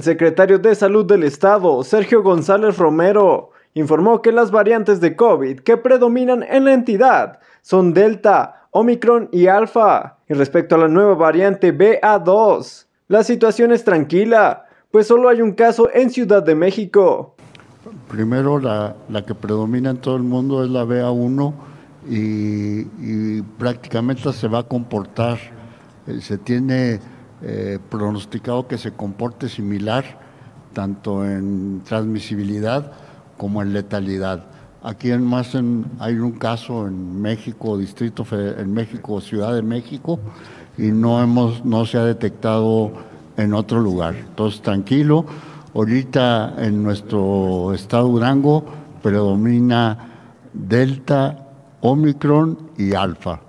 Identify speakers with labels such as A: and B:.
A: El secretario de Salud del Estado, Sergio González Romero, informó que las variantes de COVID que predominan en la entidad son Delta, Omicron y Alfa. Y respecto a la nueva variante BA2, la situación es tranquila, pues solo hay un caso en Ciudad de México.
B: Primero, la, que predomina en todo el mundo es la BA1 y, y prácticamente se va a comportar. Eh, se tiene eh, pronosticado que se comporte similar tanto en transmisibilidad como en letalidad. Aquí en más hay un caso en México, Distrito en México, Ciudad de México, y no hemos, no se ha detectado en otro lugar. Entonces tranquilo. Ahorita en nuestro estado Durango predomina Delta, Omicron y Alfa.